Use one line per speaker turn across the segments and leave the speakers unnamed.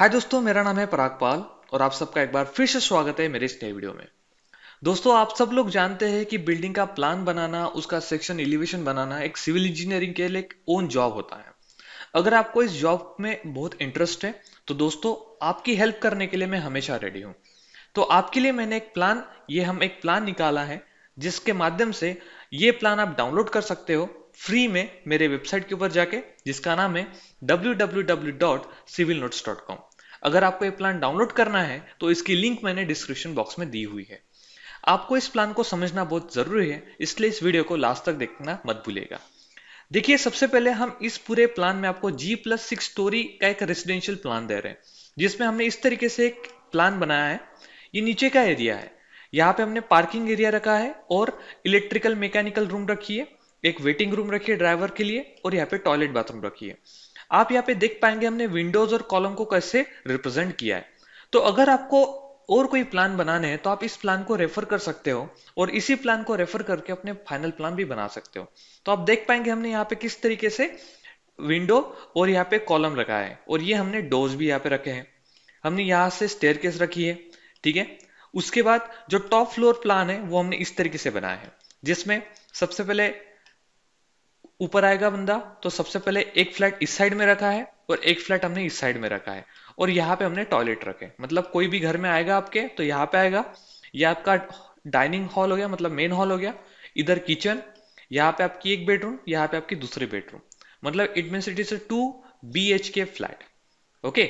हाय दोस्तों मेरा नाम है पराग पाल और आप सबका एक बार फिर से स्वागत है मेरे इस नए वीडियो में दोस्तों आप सब लोग जानते हैं कि बिल्डिंग का प्लान बनाना उसका सेक्शन एलिवेशन बनाना एक सिविल इंजीनियरिंग के लिए एक ओन जॉब होता है अगर आपको इस जॉब में बहुत इंटरेस्ट है तो दोस्तों आपकी हेल्प करने के लिए मैं हमेशा रेडी हूँ तो आपके लिए मैंने एक प्लान ये हम एक प्लान निकाला है जिसके माध्यम से ये प्लान आप डाउनलोड कर सकते हो फ्री में मेरे वेबसाइट के ऊपर जाके जिसका नाम है W W W dot dot civil notes com अगर आपको ये प्लान डाउनलोड करना है तो इसकी लिंक मैंने डिस्क्रिप्शन बॉक्स में दी हुई है आपको इस प्लान को समझना बहुत जरूरी है इसलिए इस वीडियो को लास्ट तक देखना मत भूलेगा देखिए सबसे पहले हम इस पूरे प्लान में आपको जी प्लस सिक्स स्टोरी का एक रेसिडेंशियल प्लान दे रहे हैं जिसमें हमने इस तरीके से एक प्लान बनाया है ये नीचे का एरिया है यहाँ पे हमने पार्किंग एरिया रखा है और इलेक्ट्रिकल मैकेनिकल रूम रखी है एक वेटिंग रूम रखी है ड्राइवर के लिए और यहाँ पे टॉयलेट बाथरूम रखी है आप यहाँ पे देख पाएंगे हमने विंडोज और कॉलम को कैसे रिप्रेजेंट किया है तो अगर आपको और कोई प्लान बनाने हैं तो आप इस प्लान को रेफर कर सकते हो और इसी प्लान को रेफर करके अपने फाइनल प्लान भी बना सकते हो तो आप देख पाएंगे हमने यहाँ पे किस तरीके से विंडो और यहाँ पे कॉलम रखा है और ये हमने डोज भी यहाँ पे रखे हैं हमने यहाँ से स्टेयर केस रखी है ठीक है उसके बाद जो टॉप फ्लोर प्लान है वो हमने इस तरीके से बनाया है जिसमें सबसे पहले ऊपर आएगा बंदा तो सबसे पहले एक फ्लैट इस साइड में रखा है और एक फ्लैट हमने इस साइड में रखा है और यहाँ पे हमने टॉयलेट रखे मतलब कोई भी घर में आएगा आपके तो यहाँ पे आएगा या आपका डाइनिंग हॉल हो गया मतलब मेन हॉल हो गया इधर किचन यहाँ पे आपकी एक बेडरूम यहाँ पे आपकी दूसरी बेडरूम मतलब it mean it is to be flat okay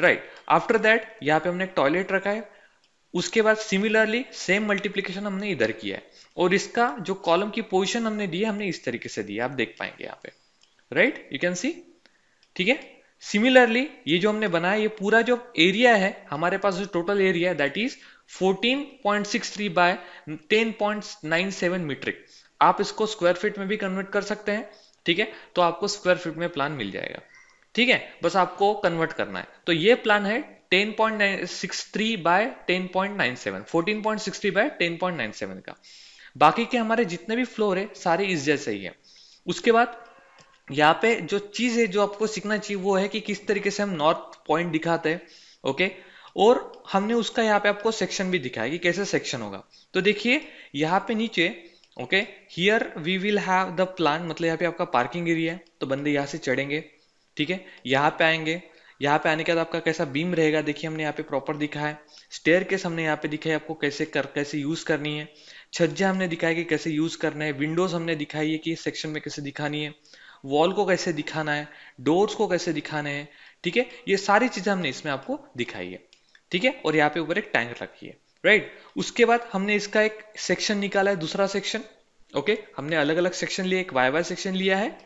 right after that यहाँ पे हमने टॉयलेट रखा है उसके बाद सिमिलरली सेम मल्टीप्लीकेशन हमने इधर किया है और इसका जो कॉलम की पोजिशन हमने दी है हमने इस तरीके से दी है आप देख पाएंगे यहाँ पे राइट यू कैन सी ठीक है सिमिलरली ये जो हमने बनाया ये पूरा जो एरिया है हमारे पास जो टोटल एरिया है दैट इज 14.63 बाय 10.97 मीट्रिक आप इसको स्क्वायर फीट में भी कन्वर्ट कर सकते हैं ठीक है तो आपको स्क्वायर फीट में प्लान मिल जाएगा ठीक है बस आपको कन्वर्ट करना है तो ये प्लान है 10.63 बाय 10.97 14.63 बाय 10.97 का बाकी के हमारे जितने भी फ्लोर है सारे इस जैसे ही है उसके बाद यहाँ पे जो चीज है जो आपको सीखना चाहिए वो है कि किस तरीके से हम नॉर्थ पॉइंट दिखाते हैं ओके और हमने उसका यहाँ पे आपको सेक्शन भी दिखाया कि कैसे सेक्शन होगा तो देखिए यहाँ पे नीचे okay here we will have the plan मतलब यहाँ पे आपका पार्किंग एरिया है तो बंदे यहाँ से चढ़ेंगे ठीक है यहाँ पे आएंगे यहाँ पे आने के बाद आपका कैसा बीम रहेगा देखिए हमने यहाँ पे प्रॉपर दिखा है स्टेयर केस हमने यहाँ पे दिखाई आपको कैसे कर कैसे यूज करनी है छज्जा हमने दिखाया कि कैसे यूज करना है विंडोज हमने दिखाई है कि सेक्शन में कैसे दिखानी है वॉल को कैसे दिखाना है डोर्स को कैसे दिखाना है ठीक है ये सारी चीजें हमने इसमें आपको दिखाई है ठीक है और यहाँ पे ऊपर एक टैंक रखी है राइट उसके बाद हमने इसका एक सेक्शन निकाला है दूसरा सेक्शन ओके हमने अलग अलग सेक्शन लिए एक वाई वाई सेक्शन लिया है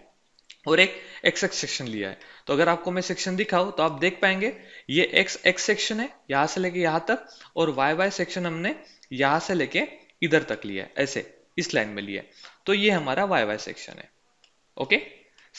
और एक एक्स एक्स सेक्शन लिया है तो अगर आपको मैं सेक्शन दिखाऊं तो आप देख पाएंगे ये एक्स एक्स सेक्शन है यहां से लेके यहां तक और वाई वाई सेक्शन हमने यहां से लेके इधर तक लिया है ऐसे इस लाइन में लिया है तो ये हमारा वाई वाई सेक्शन है ओके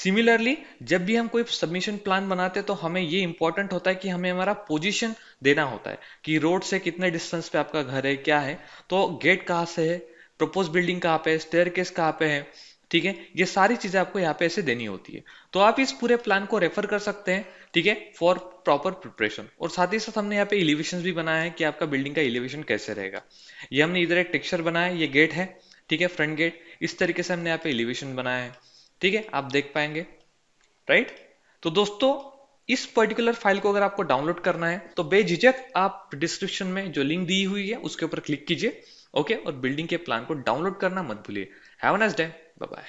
सिमिलरली जब भी हम कोई सबमिशन प्लान बनाते हैं तो हमें ये इंपॉर्टेंट होता है कि हमें हमारा पोजिशन देना होता है कि रोड से कितने डिस्टेंस पे आपका घर है क्या है तो गेट कहाँ से है प्रपोज बिल्डिंग कहाँ पे है स्टेयर केस कहाँ पे है ठीक है ये सारी चीजें आपको यहाँ पे ऐसे देनी होती है तो आप इस पूरे प्लान को रेफर कर सकते हैं ठीक है फॉर प्रॉपर प्रिपरेशन और साथ ही साथ हमने यहाँ पे इलिवेशन भी बनाया है कि आपका बिल्डिंग का इलिवेशन कैसे रहेगा ये हमने इधर एक टेक्सचर बनाया है ये गेट है ठीक है फ्रंट गेट इस तरीके से हमने यहाँ पे इलिवेशन बनाया है ठीक है आप देख पाएंगे राइट तो दोस्तों इस पर्टिकुलर फाइल को अगर आपको डाउनलोड करना है तो बेझिझक आप डिस्क्रिप्शन में जो लिंक दी हुई है उसके ऊपर क्लिक कीजिए ओके और बिल्डिंग के प्लान को डाउनलोड करना मत भूलिए have a nice day Bye bye.